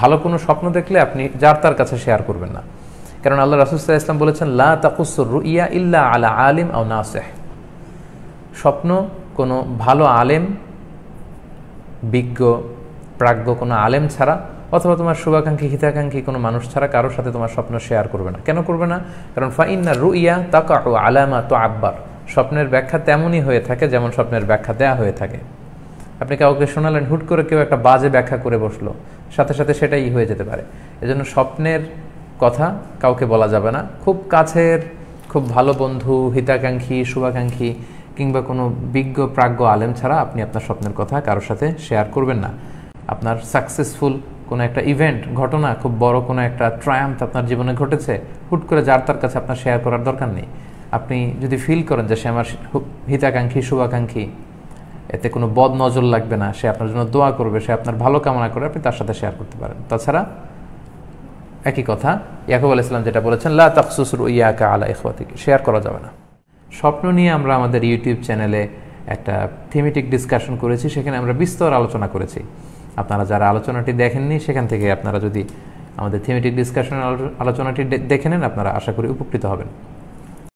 ভালো কোনো স্বপ্ন দেখলে আপনি যার তার কাছে শেয়ার করবেন না কারণ আল্লাহ রাসুসাহ ইসলাম বলেছেন লা তাকুসুর ইল্লা আলা আলিম আও নাসেহ স্বপ্ন কোনো ভালো আলেম বিজ্ঞ প্রাজ্ঞ কোনো আলেম ছাড়া অথবা তোমার শুভাকাঙ্ক্ষী হিতাকাঙ্ক্ষী কোনো মানুষ ছাড়া কারোর সাথে তোমার স্বপ্ন শেয়ার করবে না কেন করবে না কারণ ফাইন্না ইয়া তাকাউ আলামা তো আব্বার স্বপ্নের ব্যাখ্যা তেমনই হয়ে থাকে যেমন স্বপ্নের ব্যাখ্যা দেয়া হয়ে থাকে আপনি কাউকে শোনালেন হুট করে কেউ একটা বাজে ব্যাখ্যা করে বসলো সাথে সাথে সেটাই হয়ে যেতে পারে এজন্য স্বপ্নের কথা কাউকে বলা যাবে না খুব কাছের খুব ভালো বন্ধু হিতাকাঙ্ক্ষী শুভাকাঙ্ক্ষী কিংবা কোনো বিজ্ঞ প্রাজ্ঞ আলেম ছাড়া আপনি আপনার স্বপ্নের কথা কারোর সাথে শেয়ার করবেন না আপনার সাকসেসফুল কোনো একটা ইভেন্ট ঘটনা খুব বড় কোনো একটা ট্রায়াম্প আপনার জীবনে ঘটেছে হুট করে যার তার কাছে আপনার শেয়ার করার দরকার নেই আপনি যদি ফিল করেন যে সে আমার হিতাকাঙ্ক্ষী শুভাকাঙ্ক্ষী এতে কোনো বদ নজর লাগবে না সে আপনার জন্য দোয়া করবে সে আপনার ভালো কামনা করে আপনি তার সাথে শেয়ার করতে পারেন তাছাড়া একই কথা ইয়াকুব আল ইসলাম যেটা বলেছেন লা তাকসুসুর ইয়াকা আলা ইখওয়াতিকে শেয়ার করা যাবে না স্বপ্ন নিয়ে আমরা আমাদের ইউটিউব চ্যানেলে একটা থিমেটিক ডিসকাশন করেছি সেখানে আমরা বিস্তর আলোচনা করেছি আপনারা যারা আলোচনাটি দেখেননি সেখান থেকে আপনারা যদি আমাদের থিমেটিক ডিসকাশনের আলোচনাটি দেখে নেন আপনারা আশা করি উপকৃত হবেন